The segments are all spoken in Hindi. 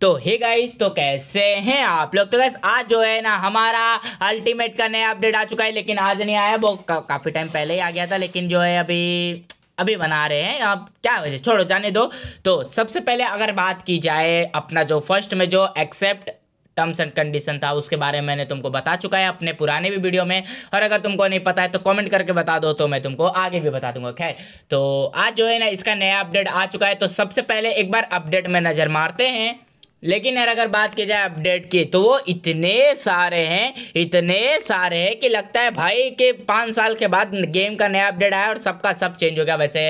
तो हे गाइस तो कैसे हैं आप लोग तो गैस आज जो है ना हमारा अल्टीमेट का नया अपडेट आ चुका है लेकिन आज नहीं आया वो का, काफ़ी टाइम पहले ही आ गया था लेकिन जो है अभी अभी बना रहे हैं आप क्या वजह छोड़ो जाने दो तो सबसे पहले अगर बात की जाए अपना जो फर्स्ट में जो एक्सेप्ट टर्म्स एंड कंडीशन था उसके बारे में मैंने तुमको बता चुका है अपने पुराने भी वीडियो में और अगर तुमको नहीं पता है तो कमेंट करके बता दो तो मैं तुमको आगे भी बता दूंगा खैर तो आज जो है ना इसका नया अपडेट आ चुका है तो सबसे पहले एक बार अपडेट में नज़र मारते हैं लेकिन यार अगर बात की जाए अपडेट की तो वो इतने सारे हैं इतने सारे हैं कि लगता है भाई के पाँच साल के बाद गेम का नया अपडेट आया और सबका सब चेंज हो गया वैसे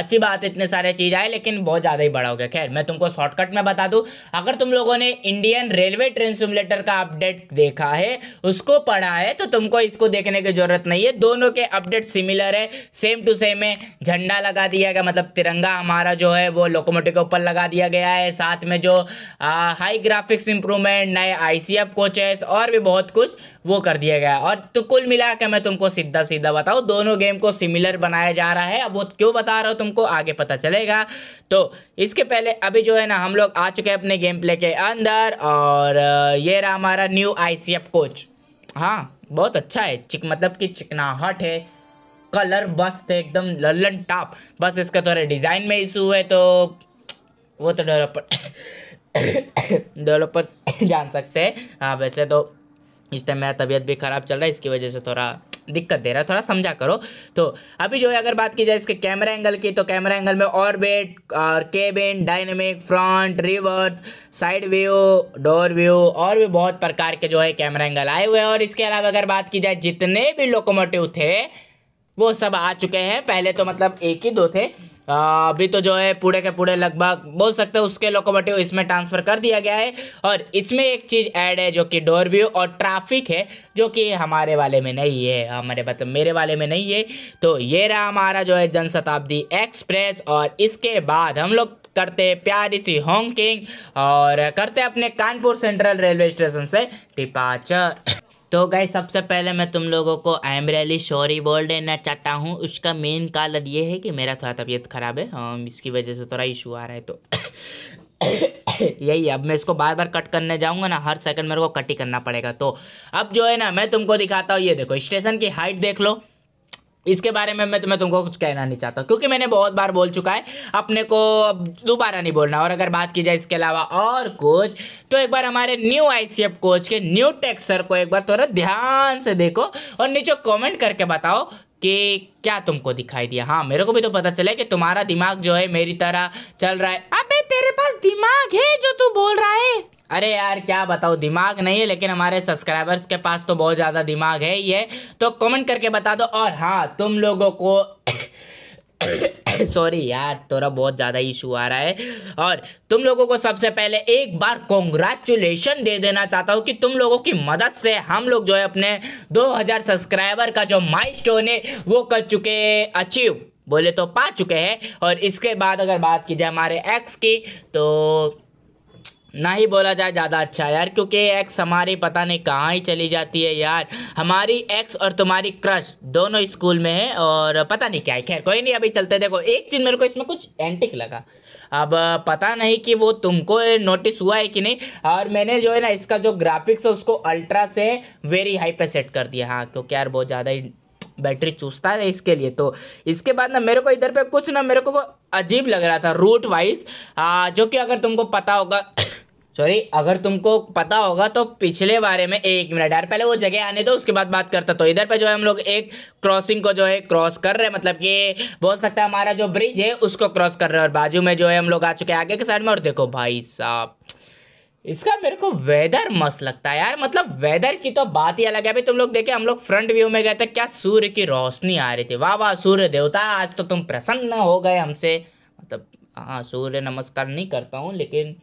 अच्छी बात है इतने सारे चीज़ आए लेकिन बहुत ज़्यादा ही बड़ा हो गया खैर मैं तुमको शॉर्टकट में बता दूँ अगर तुम लोगों ने इंडियन रेलवे ट्रेन सिमुलेटर का अपडेट देखा है उसको पढ़ा है तो तुमको इसको देखने की ज़रूरत नहीं है दोनों के अपडेट सिमिलर है सेम टू सेम है झंडा लगा दिया गया मतलब तिरंगा हमारा जो है वो लोकोमोटिव के ऊपर लगा दिया गया है साथ में जो हाई ग्राफिक्स इंप्रूवमेंट नए आई सी एफ कोचेस और भी बहुत कुछ वो कर दिया गया और तो कुल मिला के मैं तुमको सीधा सीधा बताऊँ दोनों गेम को सिमिलर बनाया जा रहा है अब वो क्यों बता रहा हूँ तुमको आगे पता चलेगा तो इसके पहले अभी जो है ना हम लोग आ चुके हैं अपने गेम प्ले के अंदर और ये रहा हमारा new I C F coach हाँ बहुत अच्छा है चिक मतलब कि चिकनाहट है कलर बस थे एकदम लल्लन टॉप बस इसका थोड़ा डिज़ाइन में इशू है तो वो तो डेवलपर डेवलपर्स जान सकते हैं हाँ वैसे तो इस टाइम मेरा तबीयत भी ख़राब चल रहा है इसकी वजह से थोड़ा दिक्कत दे रहा है थोड़ा समझा करो तो अभी जो है अगर बात की जाए इसके कैमरा एंगल की तो कैमरा एंगल में ऑर्बिट और cabin dynamic front reverse side view door view और भी बहुत प्रकार के जो है कैमरा एंगल आए हुए हैं और इसके अलावा अगर बात की जाए जितने भी लोकोमोटिव थे वो सब आ चुके हैं पहले तो मतलब एक ही दो थे हाँ, अभी तो जो है पूरे के पूरे लगभग बोल सकते हो उसके लोकोमोटिव इसमें ट्रांसफ़र कर दिया गया है और इसमें एक चीज़ ऐड है जो कि डोर व्यू और ट्रैफिक है जो कि हमारे वाले में नहीं है हमारे मतलब मेरे वाले में नहीं है तो ये रहा हमारा जो है जनशताब्दी एक्सप्रेस और इसके बाद हम लोग करते प्यारी सी होंकिंग और करते अपने कानपुर सेंट्रल रेलवे स्टेशन से टिपाचर तो गए सबसे पहले मैं तुम लोगों को आई एम रैली सॉरी बोल देना चाहता हूँ उसका मेन कारण ये है कि मेरा थोड़ा तबीयत ख़राब है हाँ, इसकी वजह से थोड़ा इशू आ रहा है तो यही अब मैं इसको बार बार कट करने जाऊंगा ना हर सेकंड मेरे को कट ही करना पड़ेगा तो अब जो है ना मैं तुमको दिखाता हूँ ये देखो स्टेशन की हाइट देख लो इसके बारे में मैं तुम्हें तुमको कुछ कहना नहीं चाहता क्योंकि मैंने बहुत बार बोल चुका है अपने को अब दोबारा नहीं बोलना और अगर बात की जाए इसके अलावा और कोच तो एक बार हमारे न्यू आईसीएफ कोच के न्यू टेक्सर को एक बार थोड़ा ध्यान से देखो और नीचे कमेंट करके बताओ कि क्या तुमको दिखाई दिया हाँ मेरे को भी तो पता चले कि तुम्हारा दिमाग जो है मेरी तरह चल रहा है अबे तेरे पास दिमाग है जो तू बोल रहा है अरे यार क्या बताओ दिमाग नहीं है लेकिन हमारे सब्सक्राइबर्स के पास तो बहुत ज़्यादा दिमाग है ही है तो कमेंट करके बता दो और हाँ तुम लोगों को सॉरी यार थोड़ा बहुत ज़्यादा इशू आ रहा है और तुम लोगों को सबसे पहले एक बार कॉन्ग्रेचुलेशन दे देना चाहता हूँ कि तुम लोगों की मदद से हम लोग जो है अपने 2000 सब्सक्राइबर का जो माइलस्टोन है वो कर चुके अचीव बोले तो पा चुके हैं और इसके बाद अगर बात की जाए हमारे एक्स की तो ना ही बोला जाए ज़्यादा अच्छा यार क्योंकि एक्स हमारी पता नहीं कहाँ ही चली जाती है यार हमारी एक्स और तुम्हारी क्रश दोनों स्कूल में है और पता नहीं क्या है खैर कोई नहीं अभी चलते देखो एक चीज़ मेरे को इसमें कुछ एंटिक लगा अब पता नहीं कि वो तुमको नोटिस हुआ है कि नहीं और मैंने जो है ना इसका जो ग्राफिक्स है उसको अल्ट्रा से वेरी हाई पे सेट कर दिया हाँ क्योंकि यार बहुत ज़्यादा ही बैटरी चूसता है इसके लिए तो इसके बाद ना मेरे को इधर पे कुछ ना मेरे को अजीब लग रहा था रूट वाइज जो कि अगर तुमको पता होगा सॉरी अगर तुमको पता होगा तो पिछले बारे में एक मिनट यार पहले वो जगह आने दो उसके बाद बात करता तो इधर पे जो है हम लोग एक क्रॉसिंग को जो है क्रॉस कर रहे हैं मतलब कि बोल सकता है हमारा जो ब्रिज है उसको क्रॉस कर रहे हैं और बाजू में जो है हम लोग आ चुके हैं आगे के साइड में और देखो भाई साहब इसका मेरे को वेदर मस्त लगता है यार मतलब वेदर की तो बात ही अलग है अभी तुम लोग देखे हम लोग फ्रंट व्यू में गए थे क्या सूर्य की रोशनी आ रही थी वाह वाह सूर्य देवता आज तो तुम प्रसन्न हो गए हमसे मतलब हाँ सूर्य नमस्कार नहीं करता हूँ लेकिन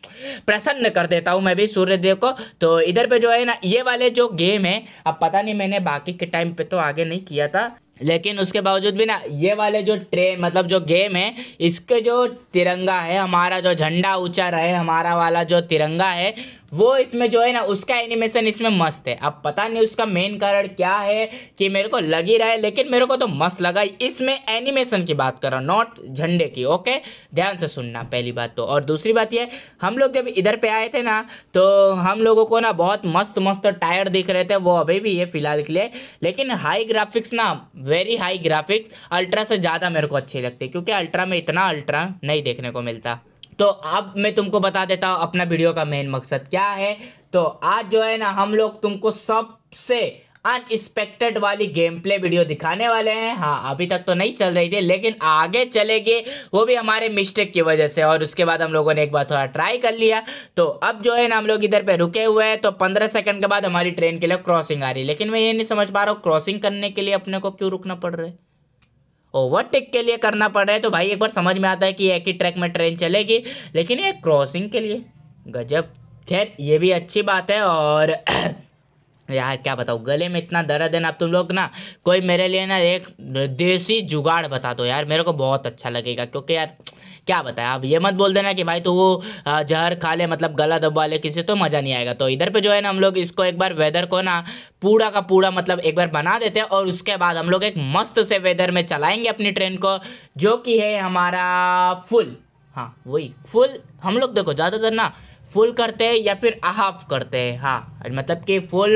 प्रसन्न कर देता हूँ मैं भी सूर्य देव को तो इधर पे जो है ना ये वाले जो गेम है अब पता नहीं मैंने बाकी के टाइम पे तो आगे नहीं किया था लेकिन उसके बावजूद भी ना ये वाले जो ट्रे मतलब जो गेम है इसके जो तिरंगा है हमारा जो झंडा ऊंचा रहे हमारा वाला जो तिरंगा है वो इसमें जो है ना उसका एनिमेशन इसमें मस्त है अब पता नहीं उसका मेन कारण क्या है कि मेरे को लग ही रहा है लेकिन मेरे को तो मस्त लगा इसमें एनिमेशन की बात कर रहा हूँ नॉट झंडे की ओके ध्यान से सुनना पहली बात तो और दूसरी बात यह हम लोग जब इधर पे आए थे ना तो हम लोगों को ना बहुत मस्त मस्त टायर दिख रहे थे वो अभी भी है फिलहाल के लिए लेकिन हाई ग्राफिक्स ना वेरी हाई ग्राफिक्स अल्ट्रा से ज़्यादा मेरे को अच्छे लगते क्योंकि अल्ट्रा में इतना अल्ट्रा नहीं देखने को मिलता तो अब मैं तुमको बता देता हूँ अपना वीडियो का मेन मकसद क्या है तो आज जो है ना हम लोग तुमको सबसे अनएक्सपेक्टेड वाली गेम प्ले वीडियो दिखाने वाले हैं हाँ अभी तक तो नहीं चल रही थी लेकिन आगे चलेगी वो भी हमारे मिस्टेक की वजह से और उसके बाद हम लोगों ने एक बार थोड़ा ट्राई कर लिया तो अब जो है ना हम लोग इधर पे रुके हुए हैं तो पंद्रह सेकंड के बाद हमारी ट्रेन के लिए क्रॉसिंग आ रही है लेकिन मैं ये नहीं समझ पा रहा हूँ क्रॉसिंग करने के लिए अपने को क्यों रुकना पड़ रहा है ओवरटेक के लिए करना पड़ रहा है तो भाई एक बार समझ में आता है कि एक ही ट्रैक में ट्रेन चलेगी लेकिन ये क्रॉसिंग के लिए गजब खैर ये भी अच्छी बात है और यार क्या बताओ गले में इतना दर्द है ना अब तुम लोग ना कोई मेरे लिए ना एक देसी जुगाड़ बता दो यार मेरे को बहुत अच्छा लगेगा क्योंकि यार क्या बताएं आप ये मत बोल देना कि भाई तो वो जहर खा ले मतलब गला दबा ले किसी तो मज़ा नहीं आएगा तो इधर पे जो है ना हम लोग इसको एक बार वेदर को ना पूरा का पूरा मतलब एक बार बना देते हैं और उसके बाद हम लोग एक मस्त से वेदर में चलाएंगे अपनी ट्रेन को जो कि है हमारा फुल हाँ वही फुल हम लोग देखो ज़्यादातर ना फुल करते हैं या फिर हाफ करते हैं हाँ मतलब कि फुल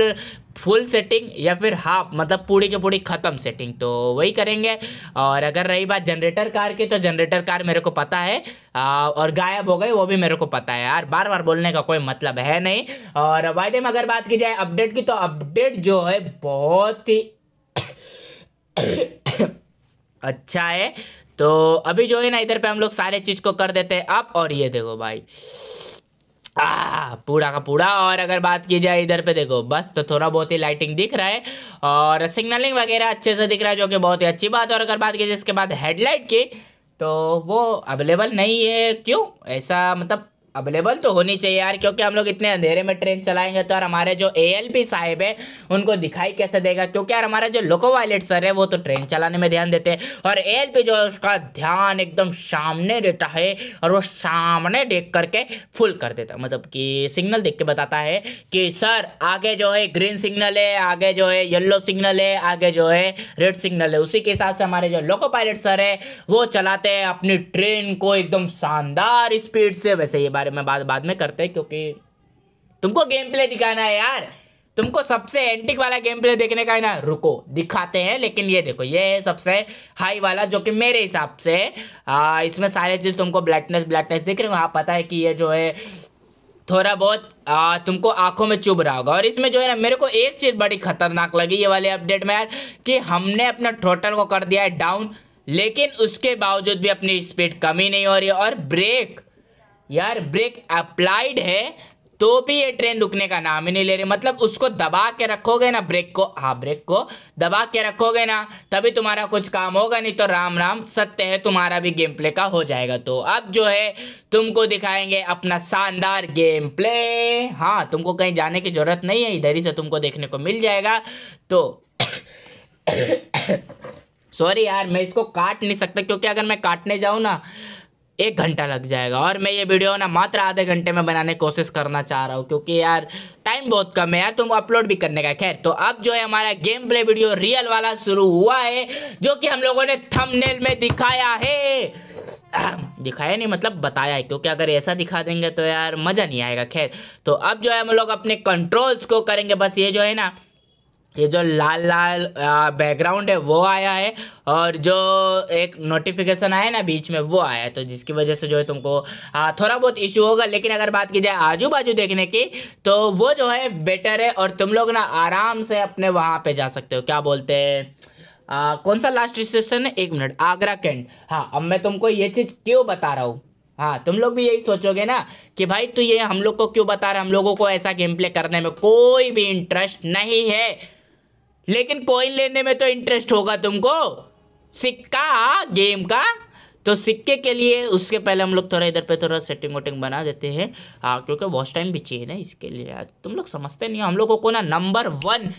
फुल सेटिंग या फिर हाफ मतलब पूरी के पूरी ख़त्म सेटिंग तो वही करेंगे और अगर रही बात जनरेटर कार की तो जनरेटर कार मेरे को पता है और गायब हो गई वो भी मेरे को पता है यार बार बार बोलने का कोई मतलब है नहीं और वायदे में अगर बात की जाए अपडेट की तो अपडेट जो है बहुत ही अच्छा है तो अभी जो है ना इधर पे हम लोग सारे चीज़ को कर देते हैं आप और ये देखो भाई आ, हाँ, पूरा का पूरा और अगर बात की जाए इधर पे देखो बस तो थोड़ा बहुत ही लाइटिंग दिख रहा है और सिग्नलिंग वगैरह अच्छे से दिख रहा है जो कि बहुत ही अच्छी बात है और अगर बात की जाए इसके बाद हेडलाइट की तो वो अवेलेबल नहीं है क्यों ऐसा मतलब अवेलेबल तो होनी चाहिए यार क्योंकि हम लोग इतने अंधेरे में ट्रेन चलाएंगे तो यार हमारे जो ए साहब है उनको दिखाई कैसे देगा क्योंकि यार हमारा जो लोको वायलेट सर है वो तो ट्रेन चलाने में ध्यान देते हैं और ए जो है उसका ध्यान एकदम सामने देता है और वो सामने देख करके फुल कर देता है मतलब कि सिग्नल देख के बताता है कि सर आगे जो है ग्रीन सिग्नल है आगे जो है येल्लो सिग्नल है आगे जो है रेड सिग्नल है उसी के हिसाब से हमारे जो लोको पायलट सर है वो चलाते हैं अपनी ट्रेन को एकदम शानदार स्पीड से वैसे ये बारे बारे में बाद बाद में करते हैं क्योंकि तुमको गेम प्ले दिखाना है यार तुमको सबसे एंटिक वाला गेम प्ले देखने का है ना रुको दिखाते हैं लेकिन ये देखो ये सबसे हाई वाला जो कि मेरे हिसाब से आ, इसमें सारे चीज़ तुमको ब्लैकनेस ब्लैकनेस दिख रही हो आप पता है कि ये जो है थोड़ा बहुत आ, तुमको आंखों में चुभ रहा होगा और इसमें जो है ना मेरे को एक चीज़ बड़ी खतरनाक लगी ये वाले अपडेट में यार कि हमने अपना टोटल को कर दिया है डाउन लेकिन उसके बावजूद भी अपनी स्पीड कमी नहीं हो रही और ब्रेक यार ब्रेक अप्लाइड है तो भी ये ट्रेन रुकने का नाम ही नहीं ले रही मतलब उसको दबा के रखोगे ना ब्रेक को हाँ ब्रेक को दबा के रखोगे ना तभी तुम्हारा कुछ काम होगा नहीं तो राम राम सत्य है तुम्हारा भी गेम प्ले का हो जाएगा तो अब जो है तुमको दिखाएंगे अपना शानदार गेम प्ले हाँ तुमको कहीं जाने की ज़रूरत नहीं है इधर ही से तुमको देखने को मिल जाएगा तो सॉरी यार मैं इसको काट नहीं सकता क्योंकि अगर मैं काटने जाऊँ ना एक घंटा लग जाएगा और मैं ये वीडियो ना मात्र आधे घंटे में बनाने की कोशिश करना चाह रहा हूँ क्योंकि यार टाइम बहुत कम है यार तुम अपलोड भी करने का खैर तो अब जो है हमारा गेम प्ले वीडियो रियल वाला शुरू हुआ है जो कि हम लोगों ने थंबनेल में दिखाया है दिखाया नहीं मतलब बताया है क्योंकि अगर ऐसा दिखा देंगे तो यार मज़ा नहीं आएगा खैर तो अब जो है हम लोग अपने कंट्रोल्स को करेंगे बस ये जो है ना ये जो लाल लाल बैकग्राउंड है वो आया है और जो एक नोटिफिकेशन आया ना बीच में वो आया है तो जिसकी वजह से जो है तुमको थोड़ा बहुत इशू होगा लेकिन अगर बात की जाए आजू बाजू देखने की तो वो जो है बेटर है और तुम लोग ना आराम से अपने वहाँ पे जा सकते हो क्या बोलते हैं आ, कौन सा लास्ट स्टेशन है एक मिनट आगरा कैंट हाँ अब मैं तुमको ये चीज़ क्यों बता रहा हूँ हाँ तुम लोग भी यही सोचोगे ना कि भाई तू ये हम लोग को क्यों बता रहा है हम लोगों को ऐसा गेम प्ले करने में कोई भी इंटरेस्ट नहीं है लेकिन कॉइन लेने में तो इंटरेस्ट होगा तुमको सिक्का गेम का तो सिक्के के लिए उसके पहले हम लोग थोड़ा इधर पे थोड़ा सेटिंग वोटिंग बना देते हैं हाँ क्योंकि वॉश टाइम भी चाहिए ना इसके लिए यार तुम लोग समझते नहीं हो हम लोगों को ना नंबर वन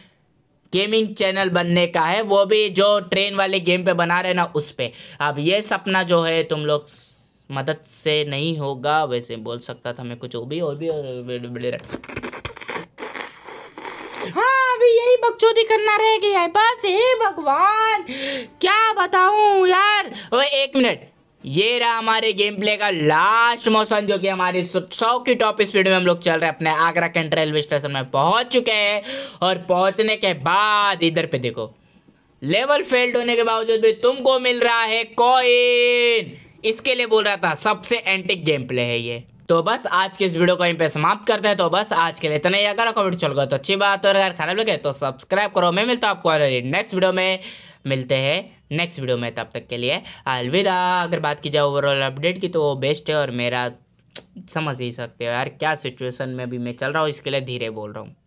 गेमिंग चैनल बनने का है वो भी जो ट्रेन वाले गेम पे बना रहे ना उस पर अब ये सपना जो है तुम लोग मदद से नहीं होगा वैसे बोल सकता था मैं कुछ वो भी और भी और भी, और भी, और भी, और भी, भी, भी, और भी, भी यही बकचोदी करना रह गया है बस हे भगवान क्या बताऊं यार वो एक मिनट ये रहा हमारे गेम प्ले का लास्ट मौसम जो कि हमारे सौ की टॉप स्पीड में हम लोग चल रहे हैं अपने आगरा कैंट रेलवे स्टेशन में पहुंच चुके हैं और पहुंचने के बाद इधर पे देखो लेवल फेल्ड होने के बावजूद भी तुमको मिल रहा है कॉइन इसके लिए बोल रहा था सबसे एंटिक गेम प्ले है ये तो बस आज के इस वीडियो को यहीं पे समाप्त करते हैं तो बस आज के लिए इतना ही अगर आपको वीडियो चल गया तो अच्छी बात और अगर खराब लगे तो सब्सक्राइब करो मैं मिलता हूँ आपको नेक्स्ट वीडियो में मिलते हैं नेक्स्ट वीडियो में तब तक के लिए अलविदा अगर बात की जाए ओवरऑल अपडेट की तो वो बेस्ट है और मेरा समझ ही सकते हो यार क्या सिचुएशन में अभी मैं चल रहा हूँ इसके लिए धीरे बोल रहा हूँ